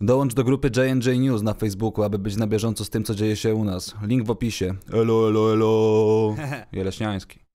Dołącz do grupy JNJ News na Facebooku, aby być na bieżąco z tym, co dzieje się u nas. Link w opisie. Elo, elo, elo. Jeleśniański.